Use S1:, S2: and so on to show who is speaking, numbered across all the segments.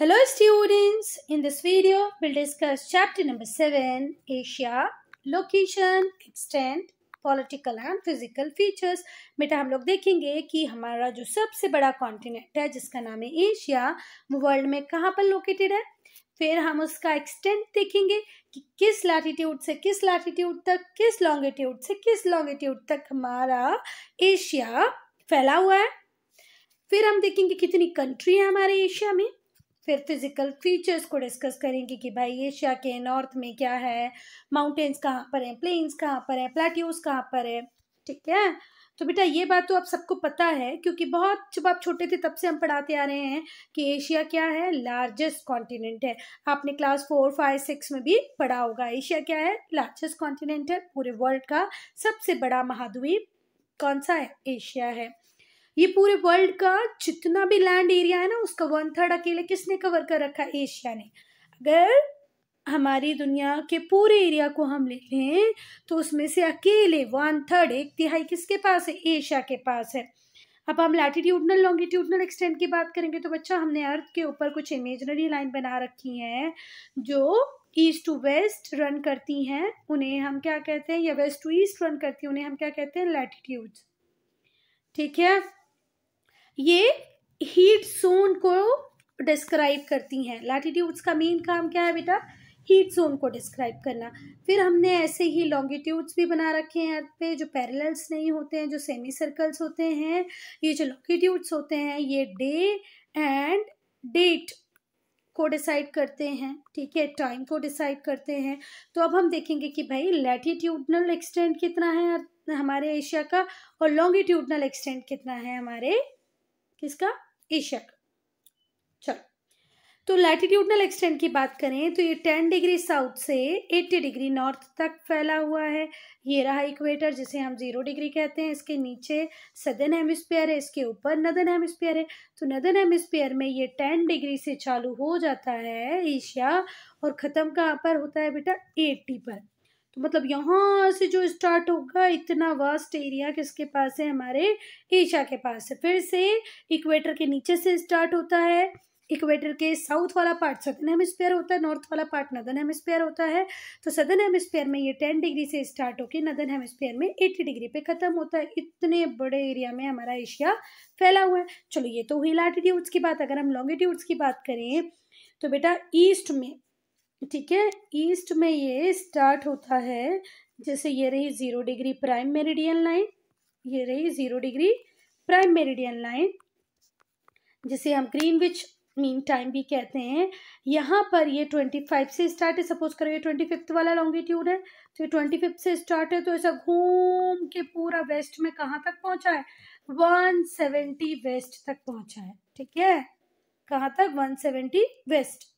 S1: Hello students, in this video we'll discuss chapter number 7 Asia, location, extent, political and physical features बेटा हम लोग देखेंगे कि हमारा जो सबसे बड़ा कॉन्टिनेंट है जिसका नाम है एशिया वो वर्ल्ड में कहाँ पर लोकेटेड है फिर हम उसका एक्सटेंट देखेंगे कि किस लैटिट्यूड से किस लैटिट्यूड तक किस लॉन्गिट्यूड से किस लॉन्गिट्यूड तक हमारा एशिया फैला हुआ है फिर हम देखेंगे कितनी कंट्री है हमारे एशिया में फिर फिज़िकल फीचर्स को डिस्कस करेंगे कि भाई एशिया के नॉर्थ में क्या है माउंटेन्स कहाँ पर हैं प्लेन्स कहाँ पर है प्लेट्यूज कहाँ पर है ठीक है तो बेटा ये बात तो आप सबको पता है क्योंकि बहुत जब आप छोटे थे तब से हम पढ़ाते आ रहे हैं कि एशिया क्या है लार्जेस्ट कॉन्टिनेंट है आपने क्लास फोर फाइव सिक्स में भी पढ़ा होगा एशिया क्या है लार्जेस्ट कॉन्टिनेंट है पूरे वर्ल्ड का सबसे बड़ा महाद्वीप कौन सा है एशिया है ये पूरे वर्ल्ड का जितना भी लैंड एरिया है ना उसका वन थर्ड अकेले किसने कवर कर रखा है एशिया ने अगर हमारी दुनिया के पूरे एरिया को हम ले लें तो उसमें से अकेले वन थर्ड एक तिहाई किसके पास है एशिया के पास है अब हम लैटिट्यूडनल लॉन्गिट्यूडनल एक्सटेंट की बात करेंगे तो बच्चा हमने अर्थ के ऊपर कुछ इमेजनरी लाइन बना रखी हैं जो ईस्ट टू वेस्ट रन करती हैं उन्हें हम क्या कहते हैं या वेस्ट टू ईस्ट रन करती हैं उन्हें हम क्या कहते हैं लैटिट्यूड ठीक है ये हीट जोन को डिस्क्राइब करती हैं लैटिट्यूड्स का मेन काम क्या है बेटा हीट जोन को डिस्क्राइब करना फिर हमने ऐसे ही लॉन्गिट्यूड्स भी बना रखे हैं अर्थ पे जो पैरेलल्स नहीं होते हैं जो सेमी सर्कल्स होते हैं ये जो लॉन्गिट्यूड्स होते हैं ये डे एंड डेट को डिसाइड करते हैं ठीक है टाइम को डिसाइड करते हैं तो अब हम देखेंगे कि भाई लैटिट्यूडनल एक्सटेंट कितना है हमारे एशिया का और लॉन्गिट्यूडनल एक्सटेंट कितना है हमारे किसका ईशक चलो तो लैटिट्यूडनल एक्सटेंड की बात करें तो ये टेन डिग्री साउथ से एट्टी डिग्री नॉर्थ तक फैला हुआ है ये रहा इक्वेटर जिसे हम जीरो डिग्री कहते हैं इसके नीचे सदर्न हेमिस्फीयर है इसके ऊपर नदर्न हेमिस्फीयर है तो नदर्न हेमिस्फीयर में ये टेन डिग्री से चालू हो जाता है एशिया और ख़त्म कहाँ पर होता है बेटा एट्टी पर तो मतलब यहाँ से जो स्टार्ट होगा इतना वास्ट एरिया किसके पास है हमारे एशिया के पास है फिर से इक्वेटर के नीचे से स्टार्ट होता है इक्वेटर के साउथ वाला पार्ट सदर्न हेमस्फेयर होता है नॉर्थ वाला पार्ट नदन हेमस्फेयर होता है तो सदर्न हेमस्फेयर में ये टेन डिग्री से स्टार्ट होकर नदन हेमस्फेयर में एट्टी डिग्री पे ख़त्म होता है इतने बड़े एरिया में हमारा एशिया फैला हुआ है चलो ये तो हुई लाटीट्यूड्स की बात अगर हम लॉन्गिट्यूड्स की बात करें तो बेटा ईस्ट में ठीक है ईस्ट में ये स्टार्ट होता है जैसे ये रही zero degree prime meridian line ये रही zero degree prime meridian line जिसे हम ग्रीन विच मीन टाइम भी कहते हैं यहाँ पर ये ट्वेंटी फाइव से स्टार्ट है सपोज करो ये ट्वेंटी फिफ्थ वाला लॉन्गिट्यूड है तो ये ट्वेंटी फिफ्थ से स्टार्ट है तो ऐसा घूम के पूरा वेस्ट में कहाँ तक पहुँचा है वन सेवेंटी वेस्ट तक पहुँचा है ठीक है कहाँ तक वन सेवेंटी वेस्ट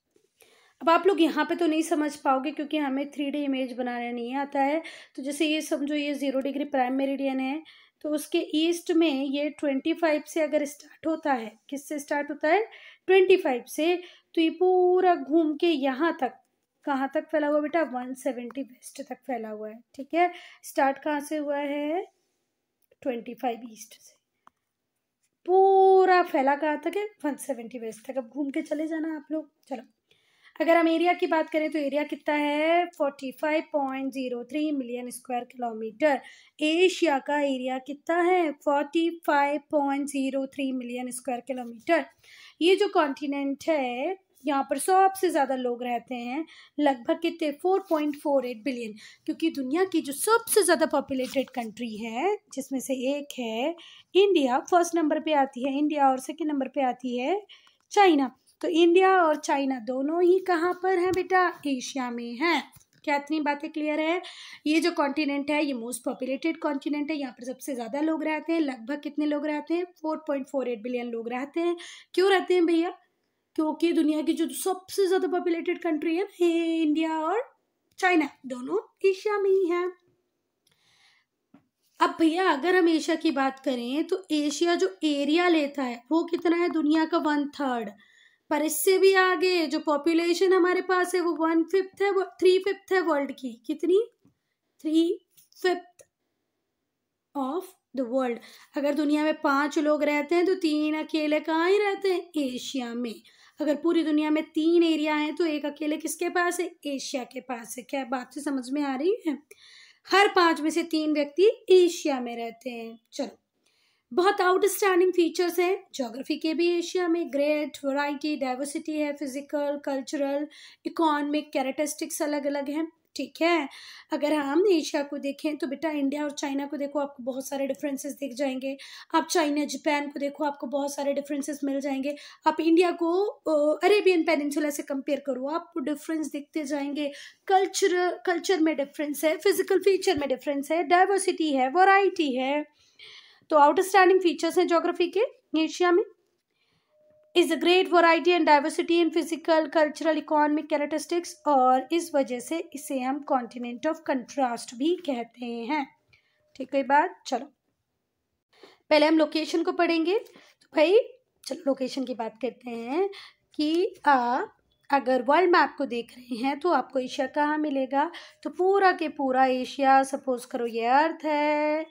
S1: अब आप लोग यहाँ पे तो नहीं समझ पाओगे क्योंकि हमें थ्री डी इमेज बनाना नहीं आता है तो जैसे ये समझो ये ज़ीरो डिग्री प्राइम मेरिडियन है तो उसके ईस्ट में ये ट्वेंटी फाइव से अगर स्टार्ट होता है किससे स्टार्ट होता है ट्वेंटी फाइव से तो ये पूरा घूम के यहाँ तक कहाँ तक फैला हुआ बेटा वन सेवेंटी वेस्ट तक फैला हुआ है ठीक है स्टार्ट कहाँ से हुआ है ट्वेंटी फाइव ईस्ट से पूरा फैला कहाँ तक है वन सेवेंटी वेस्ट तक अब घूम के चले जाना आप लोग चलो अगर हम एरिया की बात करें तो एरिया कितना है forty five point zero three million square kilometre Asia का एरिया कितना है five point zero three million square kilometre ये जो कॉन्टिनेंट है यहाँ पर सबसे ज़्यादा लोग रहते हैं लगभग कितने four point four eight billion क्योंकि दुनिया की जो सबसे ज़्यादा पॉपुलेटेड कंट्री है जिसमें से एक है इंडिया फर्स्ट नंबर पे आती है इंडिया और सेकंड नंबर पे आती है चाइना तो इंडिया और चाइना दोनों ही कहाँ पर हैं बेटा एशिया में हैं क्या इतनी बातें क्लियर है ये जो कॉन्टिनेंट है ये मोस्ट पॉपुलेटेड कॉन्टिनेंट है यहाँ पर सबसे ज़्यादा लोग रहते हैं लगभग कितने लोग रहते हैं four point four eight billion लोग रहते हैं क्यों रहते हैं भैया क्योंकि दुनिया की जो सबसे ज़्यादा पॉपुलेटेड कंट्री है इंडिया और चाइना दोनों एशिया में ही हैं अब भैया अगर हम एशिया की बात करें तो एशिया जो एरिया लेता है वो कितना है दुनिया का वन थर्ड पर इससे भी आगे जो पॉपुलेशन हमारे पास है वो वन फिफ्थ है थ्री फिफ्थ है वर्ल्ड की कितनी three fifth of the world अगर दुनिया में पांच लोग रहते हैं तो तीन अकेले कहाँ ही रहते हैं एशिया में अगर पूरी दुनिया में तीन एरिया हैं तो एक अकेले किसके पास है एशिया के पास है क्या बात से समझ में आ रही है हर पांच में से तीन व्यक्ति एशिया में रहते हैं चलो बहुत आउटस्टैंडिंग फीचर्स हैं जोग्राफी के भी एशिया में ग्रेट वैरायटी डाइवर्सिटी है फिजिकल कल्चरल इकोनॉमिक कैरेटिस्टिक्स अलग अलग हैं ठीक है अगर हम एशिया को देखें तो बेटा इंडिया और चाइना को देखो आपको बहुत सारे डिफरेंसेस दिख जाएंगे आप चाइना जापान को देखो आपको बहुत सारे डिफरेंसेस मिल जाएंगे आप इंडिया को अरेबियन पेनिनसुला से कंपेयर करो आपको डिफरेंस दिखते जाएंगे कल्चर कल्चर में डिफरेंस है फिजिकल फीचर में डिफरेंस है डाइवर्सिटी है वराइटी है तो आउटस्टैंडिंग फीचर्स हैं जोग्राफी के एशिया में is a great variety and diversity in physical cultural economic characteristics और इस वजह से इसे हम कॉन्टिनेंट ऑफ कंट्रास्ट भी कहते हैं ठीक है बात चलो पहले हम लोकेशन को पढ़ेंगे तो भाई चलो लोकेशन की बात करते हैं कि आप अगर वर्ल्ड मैप को देख रहे हैं तो आपको एशिया कहाँ मिलेगा तो पूरा के पूरा एशिया सपोज करो ये अर्थ है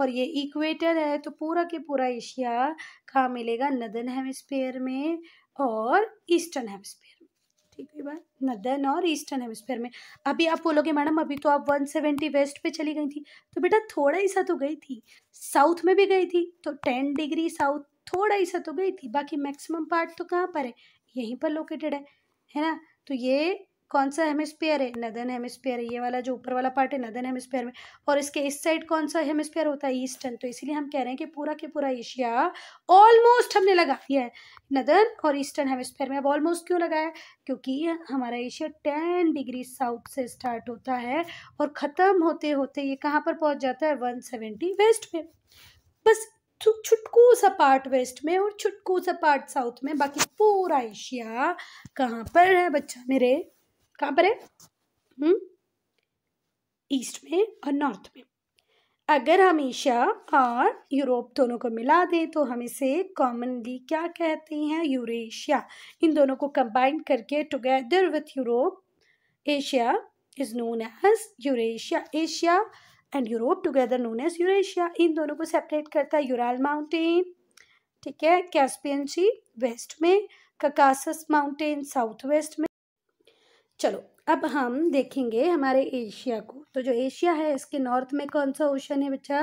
S1: और ये इक्वेटर है तो पूरा के पूरा एशिया कहाँ मिलेगा नदन हेमस्फेयर में और ईस्टर्न हेमस्फेयर में ठीक है बात नदन और ईस्टर्न हेमस्फेयर में अभी आप बोलोगे मैडम अभी तो आप 170 वेस्ट पे चली गई थी तो बेटा थोड़ा ही सा तो गई थी साउथ में भी गई थी तो 10 डिग्री साउथ थोड़ा ही सा तो गई थी बाकी मैक्सिमम पार्ट तो कहाँ पर है यहीं पर लोकेटेड है है ना तो ये कौन सा हेमिस्फीयर है नदन हेमिस्फीयर ये वाला जो ऊपर वाला पार्ट है नदन हेमिस्फीयर में और इसके इस साइड कौन सा हेमिस्फीयर होता है ईस्टर्न तो इसीलिए हम कह रहे हैं कि पूरा के पूरा एशिया ऑलमोस्ट हमने लगा दिया है नदन और ईस्टर्न हेमिस्फीयर में अब ऑलमोस्ट क्यों लगाया क्योंकि हमारा एशिया टेन डिग्री साउथ से स्टार्ट होता है और ख़त्म होते होते ये कहाँ पर पहुँच जाता है वन सेवेंटी वेस्ट में बस छुटकू सा पार्ट वेस्ट में और छुटकू सा पार्ट साउथ में बाकी पूरा एशिया कहाँ पर है बच्चा मेरे कहाँ पर है हुँ? हम्म? ईस्ट में और नॉर्थ में अगर हम एशिया और यूरोप दोनों को मिला दें तो हम इसे कॉमनली क्या कहते हैं यूरेशिया इन दोनों को कंबाइन करके together with Europe Asia is known as Eurasia Asia and Europe together known as Eurasia इन दोनों को सेपरेट करता है यूराल माउंटेन ठीक है कैस्पियन सी वेस्ट में ककासस माउंटेन साउथ वेस्ट में चलो अब हम देखेंगे हमारे एशिया को तो जो एशिया है इसके नॉर्थ में कौन सा ओशन है बच्चा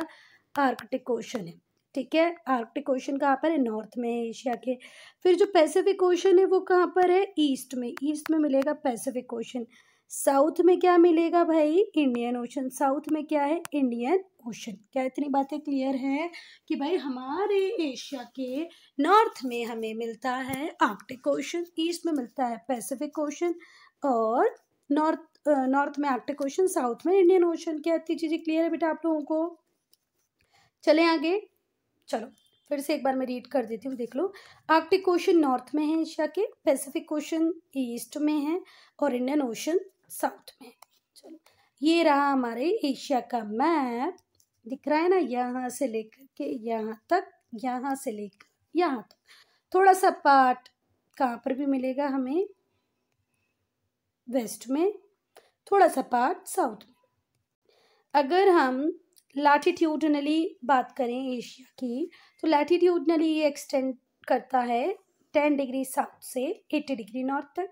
S1: आर्कटिक ओशन है ठीक है आर्कटिक ओशन कहाँ पर है नॉर्थ में एशिया के फिर जो पैसिफिक ओशन है वो कहाँ पर है ईस्ट में ईस्ट में मिलेगा पैसिफिक ओशन साउथ में क्या मिलेगा भाई इंडियन ओशन साउथ में क्या है इंडियन ओशन क्या इतनी बातें क्लियर है कि भाई हमारे एशिया के नॉर्थ में हमें मिलता है आर्कटिक ओशन ईस्ट में मिलता है पैसिफिक ओशन और नॉर्थ नॉर्थ में आर्टिक ओशन साउथ में इंडियन ओशन क्या इतनी चीज़ें क्लियर है बेटा आप लोगों को चले आगे चलो फिर से एक बार मैं रीड कर देती हूँ देख लो आर्टिक ओशन नॉर्थ में है एशिया के पैसिफिक ओशन ईस्ट में है और इंडियन ओशन साउथ में चलो ये रहा हमारे एशिया का मैप दिख रहा है ना यहाँ से लेकर के यहाँ तक यहाँ से लेकर यहाँ तक थोड़ा सा पार्ट कहाँ पर भी मिलेगा हमें वेस्ट में थोड़ा सा पार्ट साउथ में अगर हम लैटिट्यूडनली बात करें एशिया की तो लैटिट्यूडनली ये एक्सटेंड करता है टेन डिग्री साउथ से एट्टी डिग्री नॉर्थ तक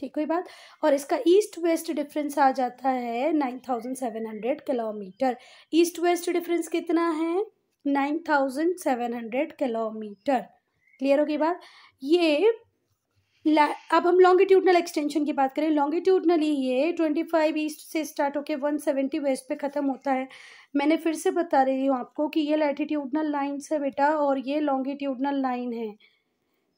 S1: ठीक हुई बात और इसका ईस्ट वेस्ट डिफरेंस आ जाता है nine thousand seven hundred kilometre east west difference कितना है nine thousand seven hundred kilometre clear होगी बात ये अब हम लॉन्गिट्यूडनल एक्सटेंशन की बात करें लॉन्गिट्यूडनली ये ट्वेंटी फाइव ईस्ट से स्टार्ट होकर वन सेवेंटी वेस्ट पे ख़त्म होता है मैंने फिर से बता रही हूँ आपको कि ये लैटिट्यूडनल लाइन्स है बेटा और ये लॉन्गिट्यूडनल लाइन है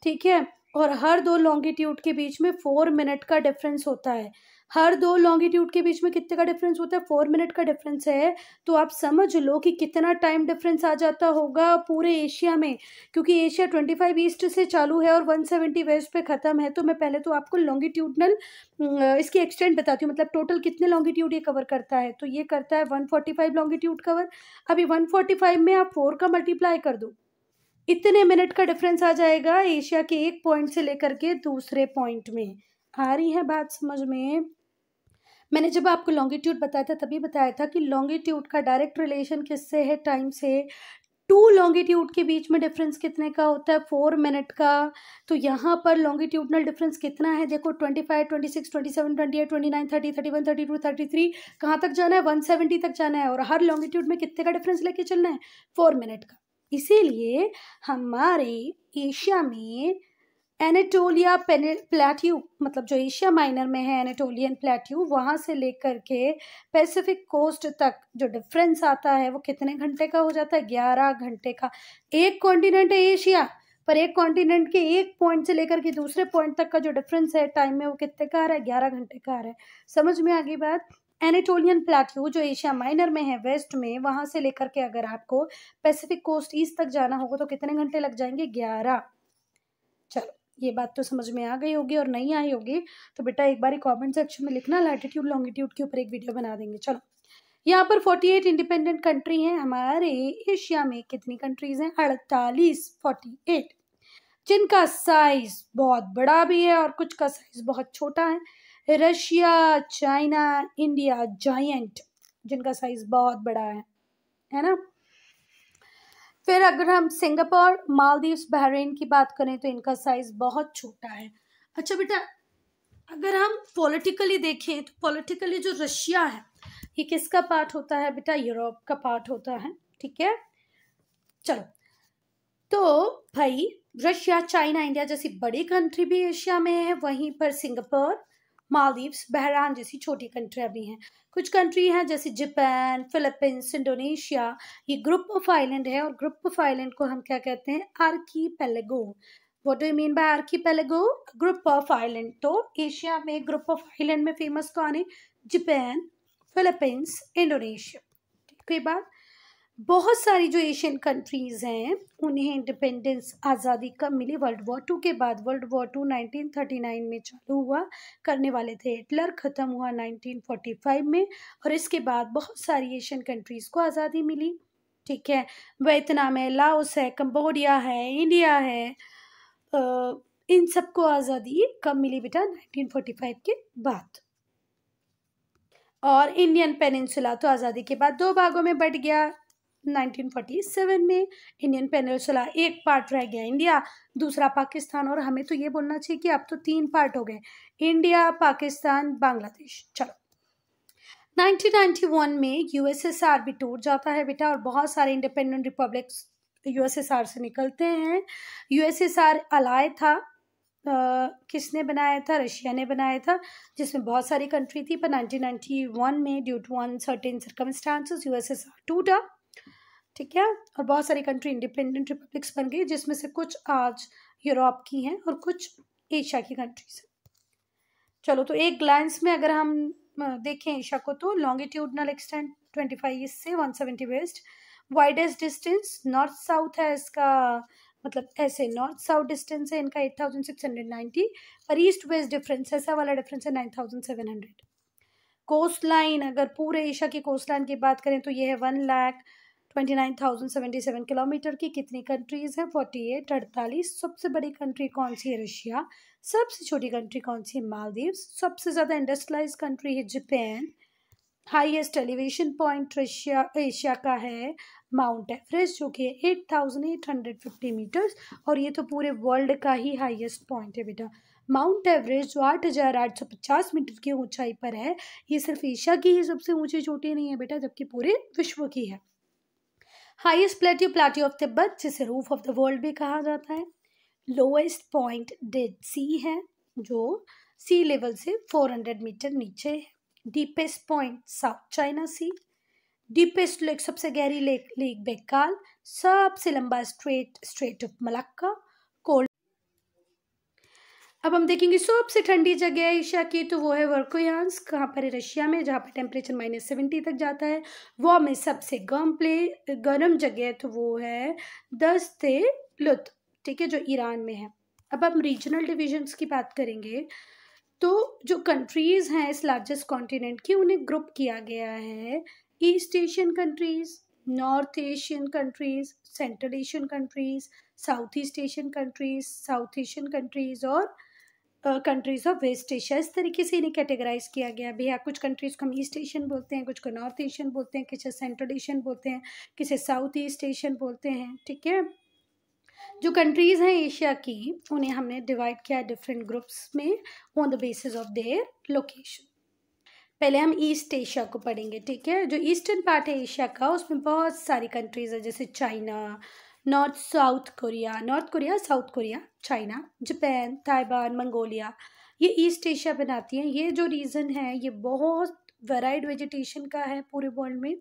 S1: ठीक है और हर दो लॉन्गिट्यूड के बीच में फोर मिनट का डिफरेंस होता है हर दो लॉन्गिट्यूड के बीच में कितने का डिफरेंस होता है फोर मिनट का डिफरेंस है तो आप समझ लो कि कितना टाइम डिफरेंस आ जाता होगा पूरे एशिया में क्योंकि एशिया ट्वेंटी फाइव ईस्ट से चालू है और वन सेवेंटी वेस्ट पे ख़त्म है तो मैं पहले तो आपको लॉन्गिट्यूडनल इसकी एक्सटेंड बताती हूँ मतलब टोटल कितने लॉन्गिट्यूड ये कवर करता है तो ये करता है one forty five longitude cover अभी वन फोर्टी फाइव में आप फोर का मल्टीप्लाई कर दो इतने मिनट का डिफरेंस आ जाएगा एशिया के एक पॉइंट से लेकर के दूसरे पॉइंट में आ रही है बात समझ में मैंने जब आपको लॉन्गिट्यूड बताया था तभी बताया था कि लॉन्गिट्यूड का डायरेक्ट रिलेशन किससे है टाइम से टू लॉन्गिट्यूड के बीच में डिफरेंस कितने का होता है फोर मिनट का तो यहाँ पर लॉन्गिट्यूडनल डिफरेंस कितना है देखो twenty five twenty six twenty seven twenty eight twenty nine thirty thirty one thirty two thirty three कहाँ तक जाना है वन सेवेंटी तक जाना है और हर लॉन्गिट्यूड में कितने का डिफरेंस लेके चलना है फोर मिनट का इसीलिए हमारे एशिया में एनेटोलिया प्लेट्यू मतलब जो एशिया माइनर में है एनेटोलियन प्लेट्यू वहाँ से लेकर के पैसिफिक कोस्ट तक जो डिफरेंस आता है वो कितने घंटे का हो जाता है ग्यारह घंटे का एक कॉन्टिनेंट है एशिया पर एक कॉन्टिनेंट के एक पॉइंट से लेकर के दूसरे पॉइंट तक का जो डिफरेंस है टाइम में वो कितने का आ रहा है ग्यारह घंटे का आ रहा है समझ में आ गई बात एनेटोलियन प्लेट्यू जो एशिया माइनर में है वेस्ट में वहाँ से लेकर के अगर आपको पैसिफिक कोस्ट ईस्ट तक जाना होगा तो कितने घंटे लग जाएंगे ग्यारह चलो ये बात तो समझ में आ गई होगी और नहीं आई होगी तो बेटा एक बार कमेंट सेक्शन में लिखना लैटिट्यूड लॉन्गिट्यूड के ऊपर एक वीडियो बना देंगे चलो यहाँ पर फोर्टी एट इंडिपेंडेंट कंट्री हैं हमारे एशिया में कितनी कंट्रीज हैं अड़तालीस फोर्टी एट जिनका साइज बहुत बड़ा भी है और कुछ का साइज बहुत छोटा है रशिया चाइना इंडिया जाइंट जिनका साइज बहुत बड़ा है है ना फिर अगर हम सिंगापुर मालदीव्स बहरीन की बात करें तो इनका साइज़ बहुत छोटा है अच्छा बेटा अगर हम पॉलिटिकली देखें तो पॉलिटिकली जो रशिया है ये किसका पार्ट होता है बेटा यूरोप का पार्ट होता है ठीक है चलो तो भाई रशिया चाइना इंडिया जैसी बड़ी कंट्री भी एशिया में है वहीं पर सिंगापुर मालदीव्स बहरान जैसी छोटी कंट्रियाँ भी हैं कुछ कंट्री हैं जैसे जापान फिलीपींस इंडोनेशिया ये ग्रुप ऑफ आइलैंड है और ग्रुप ऑफ आइलैंड को हम क्या कहते हैं archipelago what do mean by archipelago group of island तो एशिया में ग्रुप ऑफ आइलैंड में फेमस कौन है जापान फिलीपींस इंडोनेशिया ठीक है बात बहुत सारी जो एशियन कंट्रीज़ हैं उन्हें इंडिपेंडेंस आज़ादी कब मिली वर्ल्ड वॉर टू के बाद वर्ल्ड वॉर टू 1939 में चालू हुआ करने वाले थे हिटलर ख़त्म हुआ 1945 में और इसके बाद बहुत सारी एशियन कंट्रीज़ को आज़ादी मिली ठीक है वियतनाम है लाओस है कम्बोडिया है इंडिया है आ, इन सबको आज़ादी कब मिली बेटा नाइनटीन के बाद और इंडियन पेनिनसुला तो आज़ादी के बाद दो भागों में बट गया 1947 में इंडियन पैनल चला एक पार्ट रह गया इंडिया दूसरा पाकिस्तान और हमें तो ये बोलना चाहिए कि अब तो तीन पार्ट हो गए इंडिया पाकिस्तान बांग्लादेश चलो 1991 में यूएसएसआर भी टूट जाता है बेटा और बहुत सारे इंडिपेंडेंट रिपब्लिक्स यूएसएसआर से निकलते हैं यूएसएसआर अलाय था Uh, किसने बनाया था रशिया ने बनाया था जिसमें बहुत सारी कंट्री थी पर 1991 में due to uncertain circumstances USSR टूटा ठीक है और बहुत सारी कंट्री इंडिपेंडेंट रिपब्लिक्स बन गई जिसमें से कुछ आज यूरोप की हैं और कुछ एशिया की कंट्रीज हैं चलो तो एक ग्लैंस में अगर हम देखें एशिया को तो longitudinal extent twenty five east से one seventy west widest distance north south है इसका मतलब ऐसे नॉर्थ साउथ डिस्टेंस है इनका eight thousand six hundred ninety और ईस्ट वेस्ट डिफरेंस ऐसा वाला डिफरेंस है nine thousand seven hundred coast line अगर पूरे एशिया की कोस्ट लाइन की बात करें तो ये है one lakh twenty nine thousand seventy seven kilometre की कितनी कंट्रीज़ हैं फोर्टी एट अड़तालीस सबसे बड़ी कंट्री कौन सी है रशिया सबसे छोटी कंट्री कौन सी है मालदीव सबसे ज़्यादा इंडस्ट्रलाइज कंट्री है Japan highest elevation point Russia Asia का है माउंट एवरेस्ट जो कि eight thousand eight hundred fifty metres और ये तो पूरे वर्ल्ड का ही हाईएस्ट पॉइंट है बेटा माउंट एवरेस्ट जो आठ हज़ार आठ सौ पचास मीटर की ऊंचाई पर है ये सिर्फ एशिया की ही सबसे ऊंची चोटी नहीं है बेटा जबकि पूरे विश्व की है highest plateau plateau of Tibet जिसे रूफ ऑफ द वर्ल्ड भी कहा जाता है लोएस्ट पॉइंट डेड सी है जो सी लेवल से 400 मीटर नीचे है deepest point South China Sea deepest lake सबसे गहरी लेक लेक बेकाल सबसे लंबा स्ट्रेट स्ट्रेट ऑफ मलक्का अब हम देखेंगे सबसे ठंडी जगह है एशिया की तो वो है वर्कोयांस कहाँ पर है रशिया में जहाँ पर टेम्परेचर माइनस सेवेंटी तक जाता है वो में सबसे गर्म प्ले गर्म जगह है तो वो है दस्ते लुत ठीक है जो ईरान में है अब हम रीजनल डिविजन्स की बात करेंगे तो जो कंट्रीज़ हैं इस लार्जेस्ट कॉन्टिनेंट की उन्हें ग्रुप किया गया है East Asian countries North Asian countries Central Asian countries South East Asian countries South Asian countries और कंट्रीज़ ऑफ वेस्ट एशिया इस तरीके से इन्हें कैटेगराइज किया गया भी है कुछ कंट्रीज़ को हम ईस्ट एशियन बोलते हैं कुछ को नॉर्थ एशियन बोलते हैं किसे सेंट्रल एशियन बोलते हैं किसे साउथ ईस्ट एशियन बोलते हैं ठीक है जो कंट्रीज़ हैं एशिया की उन्हें हमने डिवाइड किया डिफरेंट ग्रुप्स में on the basis of their location पहले हम ईस्ट एशिया को पढ़ेंगे ठीक है जो ईस्टर्न पार्ट है एशिया का उसमें बहुत सारी कंट्रीज़ है जैसे China North South Korea North Korea South Korea China Japan Taiwan Mongolia ये ईस्ट एशिया बनाती हैं ये जो रीज़न है ये बहुत वेराइड वेजिटेशन का है पूरे वर्ल्ड में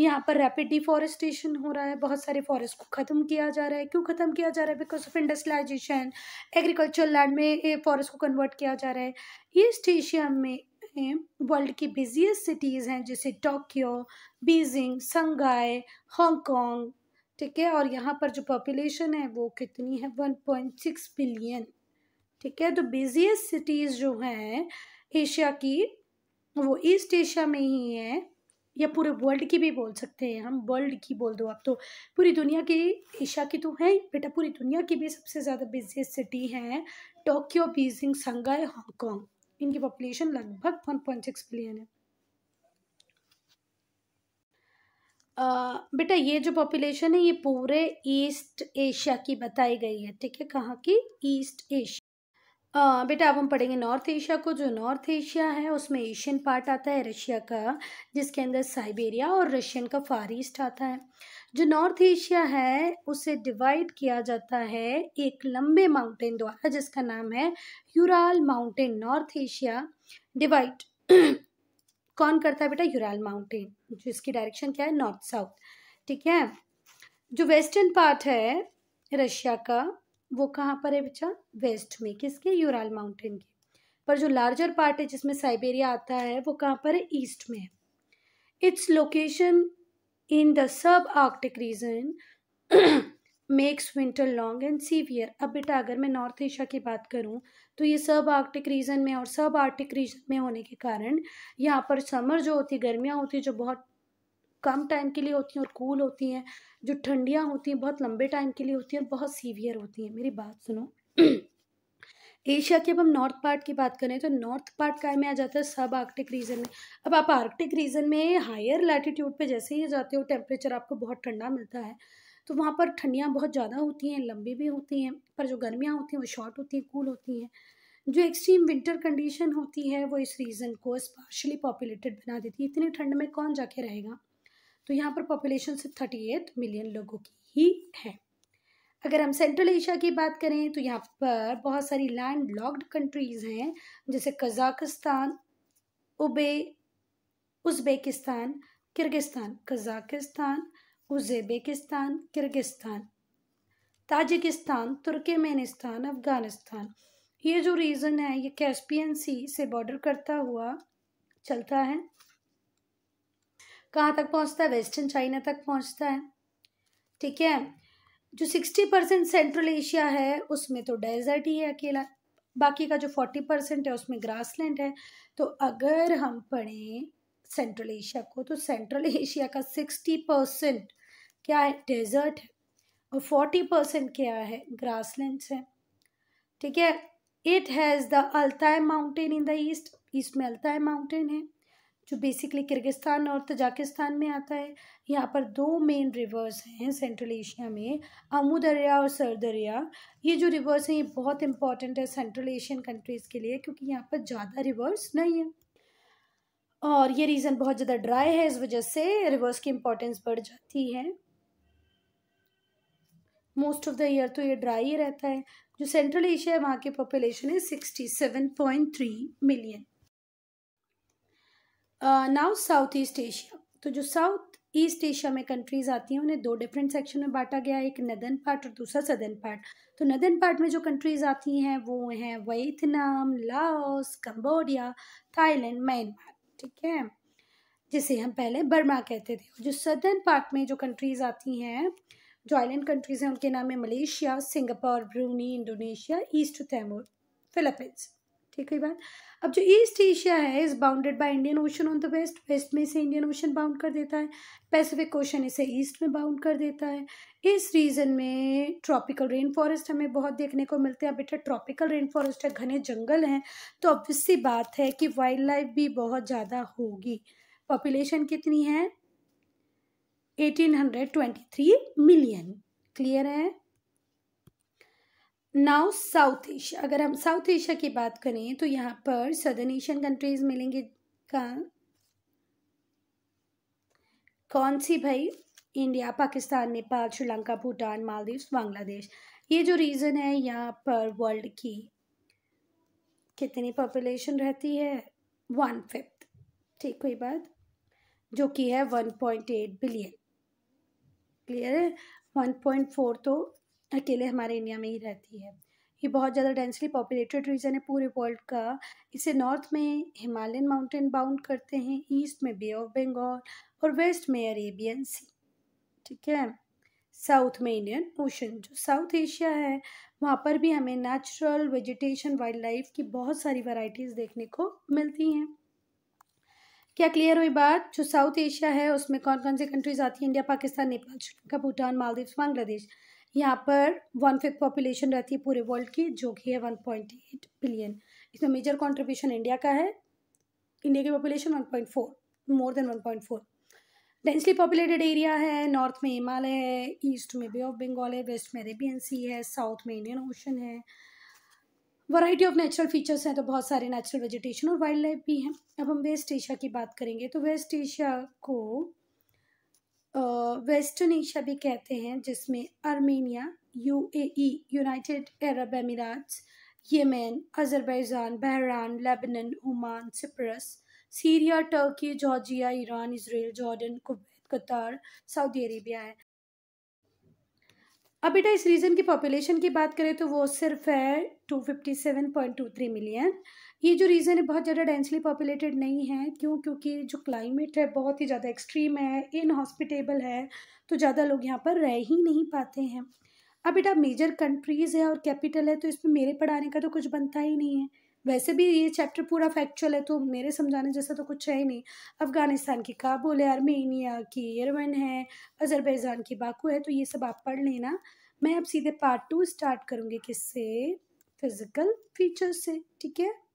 S1: यहाँ पर रैपिड डिफॉरेस्टेशन हो रहा है बहुत सारे फॉरेस्ट को ख़त्म किया जा रहा है क्यों ख़त्म किया जा रहा है because of industrialisation agriculture land में फॉरेस्ट को कन्वर्ट किया जा रहा है ईस्ट एशिया में वर्ल्ड की बिजिएस्ट सिटीज़ हैं जैसे टोक्यो बीजिंग संघाई हांगकॉन्ग ठीक है और यहाँ पर जो पॉपुलेशन है वो कितनी है वन पॉइंट सिक्स बिलियन ठीक है तो बिजिएस्ट सिटीज़ जो हैं एशिया की वो ईस्ट एशिया में ही है या पूरे वर्ल्ड की भी बोल सकते हैं हम वर्ल्ड की बोल दो आप तो पूरी दुनिया की एशिया की तो है बेटा पूरी दुनिया की भी सबसे ज़्यादा बिजिएस्ट सिटी है टोक्यो बीजिंग संघाई हांगकॉन्ग इनकी पॉपुलेशन लगभग वन पॉइंट सिक्स बिलियन है बेटा ये जो पॉपुलेशन है ये पूरे ईस्ट एशिया की बताई गई है ठीक है कहाँ की ईस्ट एशिया बेटा अब हम पढ़ेंगे नॉर्थ एशिया को जो नॉर्थ एशिया है उसमें एशियन पार्ट आता है रशिया का जिसके अंदर साइबेरिया और रशियन का फार ईस्ट आता है जो नॉर्थ एशिया है उसे डिवाइड किया जाता है एक लंबे माउंटेन द्वारा जिसका नाम है Ural mountain north Asia divide कौन करता है बेटा यूराल माउंटेन जो इसकी डायरेक्शन क्या है नॉर्थ साउथ ठीक है जो वेस्टर्न पार्ट है रशिया का वो कहाँ पर है बेटा वेस्ट में किसके यूराल माउंटेन के पर जो लार्जर पार्ट है जिसमें साइबेरिया आता है वो कहाँ पर है ईस्ट में है its location in the sub Arctic region makes winter long and severe अब बेटा अगर मैं नॉर्थ एशिया की बात करूं तो ये सब आर्कटिक रीजन में और सब आर्कटिक रीजन में होने के कारण यहाँ पर समर जो होती है गर्मियाँ होती है जो बहुत कम टाइम के लिए होती हैं और कूल होती हैं जो ठंडियाँ होती हैं बहुत लंबे टाइम के लिए होती हैं और बहुत सीवियर होती हैं मेरी बात सुनो एशिया की अब हम नॉर्थ पार्ट की बात करें तो नॉर्थ पार्ट का में आ जाता है सब आर्कटिक रीजन में अब आप आर्कटिक रीजन में हायर लैटिट्यूड पे जैसे ही जाते हो टेम्परेचर आपको बहुत ठंडा मिलता है तो वहाँ पर ठंडियाँ बहुत ज़्यादा होती हैं लंबी भी होती हैं पर जो गर्मियाँ होती हैं वो शॉर्ट होती हैं कूल होती हैं जो एक्सट्रीम विंटर कंडीशन होती है वो इस रीज़न को स्पार्शली पॉपुलेटेड बना देती है इतनी ठंड में कौन जाके रहेगा तो यहाँ पर पॉपुलेशन सिर्फ थर्टी एट मिलियन लोगों की ही है अगर हम सेंट्रल एशिया की बात करें तो यहाँ पर बहुत सारी लैंड लॉक्ड कंट्रीज़ हैं जैसे कजाकिस्तान उबे Uzbekistan Kyrgyzstan Kazakhstan Uzbekistan Kyrgyzstan Tajikistan Turkmenistan Afghanistan ये जो रीज़न है ये कैस्पियन सी से बॉर्डर करता हुआ चलता है कहाँ तक पहुँचता है वेस्टर्न चाइना तक पहुँचता है ठीक है जो सिक्सटी परसेंट सेंट्रल एशिया है उसमें तो डेजर्ट ही है अकेला बाकी का जो फोर्टी परसेंट है उसमें ग्रासलैंड है तो अगर हम पढ़ें सेंट्रल एशिया को तो सेंट्रल एशिया का सिक्सटी परसेंट क्या है डेजर्ट है और फोर्टी परसेंट क्या है ग्रासलैंड्स है ठीक है it has the Altai mountain in the east east में अल्ताय माउंटेन है जो बेसिकली किर्गिस्तान और तजाकिस्तान में आता है यहाँ पर दो मेन रिवर्स हैं सेंट्रल एशिया में अमू दरिया और सर दरिया ये जो रिवर्स हैं ये बहुत इंपॉर्टेंट है सेंट्रल एशियन कंट्रीज़ के लिए क्योंकि यहाँ पर ज़्यादा रिवर्स नहीं है और ये रीज़न बहुत ज़्यादा ड्राई है इस वजह से रिवर्स की इम्पोर्टेंस बढ़ जाती है मोस्ट ऑफ द ईयर तो ये ड्राई ही रहता है जो सेंट्रल एशिया है वहाँ की पॉपुलेशन है sixty seven point three million now South East Asia तो जो साउथ ईस्ट एशिया में कंट्रीज आती हैं उन्हें दो डिफरेंट सेक्शन में बांटा गया है एक नदन पार्ट और दूसरा सदन पार्ट तो नदन पार्ट में जो कंट्रीज आती हैं वो हैं Vietnam Laos Cambodia Thailand Myanmar ठीक है जिसे हम पहले बर्मा कहते थे जो सदर्न पार्ट में जो कंट्रीज आती हैं जो आइलैंड कंट्रीज़ हैं उनके नाम है Malaysia Singapore Brunei Indonesia East Timor Philippines ठीक है बात अब जो ईस्ट एशिया है is bounded by Indian Ocean on the west west में इसे इंडियन ओशन बाउंड कर देता है पैसिफिक ओशन इसे ईस्ट में बाउंड कर देता है इस रीजन में ट्रॉपिकल रेन फॉरेस्ट हमें बहुत देखने को मिलते हैं बेटा ट्रॉपिकल रेन फॉरेस्ट है घने जंगल हैं तो ऑब्वियसली बात है कि वाइल्ड लाइफ भी बहुत ज़्यादा होगी पॉपुलेशन कितनी है 1823 मिलियन क्लियर है नाउ साउथ एशिया अगर हम साउथ एशिया की बात करें तो यहाँ पर सदर्न एशियन कंट्रीज मिलेंगे का कौन सी भाई इंडिया पाकिस्तान नेपाल श्रीलंका भूटान मालदीव बांग्लादेश ये जो रीज़न है यहाँ पर वर्ल्ड की कितनी पॉपुलेशन रहती है वन फिफ्थ ठीक कोई बात जो कि है one point eight billion clear है वन पॉइंट फोर तो अकेले हमारे इंडिया में ही रहती है ये बहुत ज़्यादा डेंसली पॉपुलेटेड रीजन है पूरे वर्ल्ड का इसे नॉर्थ में हिमालयन माउंटेन बाउंड करते हैं ईस्ट में बे ऑफ बंगाल और वेस्ट में अरेबियन सी ठीक है साउथ में इंडियन ओशन जो साउथ एशिया है वहाँ पर भी हमें नेचुरल वेजिटेशन वाइल्ड लाइफ की बहुत सारी वैरायटीज़ देखने को मिलती हैं क्या क्लियर हुई बात जो साउथ एशिया है उसमें कौन कौन सी कंट्रीज आती है इंडिया पाकिस्तान नेपाल श्रीलंका भूटान मालदीव बांग्लादेश यहाँ पर वन फिफ्थ पॉपुलेशन रहती है पूरे वर्ल्ड की जो कि है वन पॉइंट एट बिलियन इसमें मेजर कंट्रीब्यूशन इंडिया का है इंडिया की population one point four more than one point four densely populated area है नॉर्थ में हिमालय है ईस्ट में बे ऑफ बंगाल है वेस्ट में अरेबियन सी है साउथ में इंडियन ओशन है वैरायटी ऑफ नेचुरल फीचर्स हैं तो बहुत सारे नेचुरल वेजिटेशन और वाइल्ड लाइफ भी हैं अब हम वेस्ट एशिया की बात करेंगे तो वेस्ट एशिया को वेस्टर्न एशिया भी कहते हैं जिसमें Armenia UAE United Arab Emirates Yemen Azerbaijan Bahrain Lebanon Oman Cyprus Syria Turkey Georgia Iran Israel Jordan Kuwait Qatar Saudi Arabia है अब बेटा इस रीजन की पॉपुलेशन की बात करें तो वो सिर्फ है two fifty seven point two three million ये जो रीज़न है बहुत ज़्यादा डेंसली पॉपुलेटेड नहीं है क्यों क्योंकि जो क्लाइमेट है बहुत ही ज़्यादा एक्सट्रीम है इनहॉस्पिटेबल है तो ज़्यादा लोग यहाँ पर रह ही नहीं पाते हैं अब बेटा मेजर कंट्रीज़ है और कैपिटल है तो इसमें मेरे पढ़ाने का तो कुछ बनता ही नहीं है वैसे भी ये चैप्टर पूरा फैक्चुअल है तो मेरे समझाने जैसा तो कुछ है ही नहीं अफ़गानिस्तान की काबुल है आर्मेनिया की यरमन है अज़रबैजान की बाकू है तो ये सब आप पढ़ लेना मैं अब सीधे पार्ट टू स्टार्ट करूँगी किससे फिज़िकल फीचर्स से ठीक है